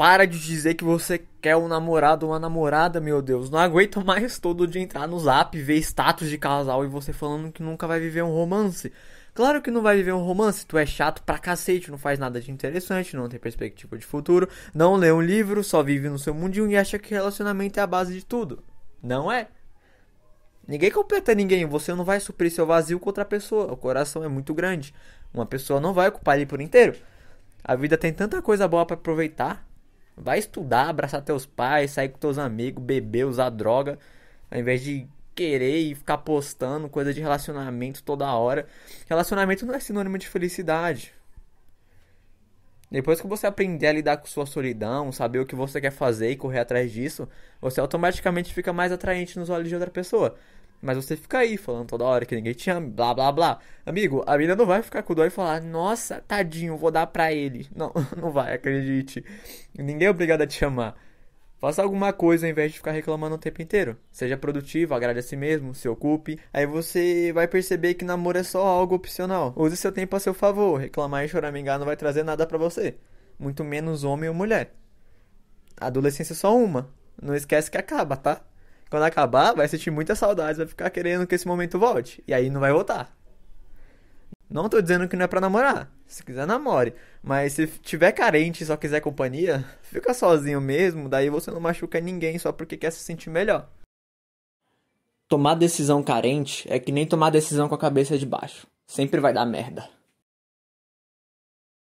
Para de dizer que você quer um namorado ou uma namorada, meu Deus. Não aguento mais todo dia entrar no zap, ver status de casal e você falando que nunca vai viver um romance. Claro que não vai viver um romance, tu é chato pra cacete, não faz nada de interessante, não tem perspectiva de futuro, não lê um livro, só vive no seu mundinho e acha que relacionamento é a base de tudo. Não é. Ninguém completa ninguém, você não vai suprir seu vazio com outra pessoa, o coração é muito grande. Uma pessoa não vai ocupar ele por inteiro. A vida tem tanta coisa boa para aproveitar, Vai estudar, abraçar teus pais, sair com teus amigos, beber, usar droga, ao invés de querer e ficar postando coisa de relacionamento toda hora. Relacionamento não é sinônimo de felicidade. Depois que você aprender a lidar com sua solidão, saber o que você quer fazer e correr atrás disso, você automaticamente fica mais atraente nos olhos de outra pessoa. Mas você fica aí falando toda hora que ninguém te ama, blá blá blá. Amigo, a mina não vai ficar com dó e falar, nossa, tadinho, vou dar pra ele. Não, não vai, acredite. Ninguém é obrigado a te chamar. Faça alguma coisa ao invés de ficar reclamando o tempo inteiro. Seja produtivo, agrade a si mesmo, se ocupe. Aí você vai perceber que namoro é só algo opcional. Use seu tempo a seu favor. Reclamar e choramingar não vai trazer nada para você. Muito menos homem ou mulher. adolescência é só uma. Não esquece que acaba, tá? Quando acabar, vai sentir muita saudade, vai ficar querendo que esse momento volte. E aí não vai voltar. Não tô dizendo que não é pra namorar. Se quiser, namore. Mas se tiver carente e só quiser companhia, fica sozinho mesmo, daí você não machuca ninguém só porque quer se sentir melhor. Tomar decisão carente é que nem tomar decisão com a cabeça de baixo. Sempre vai dar merda.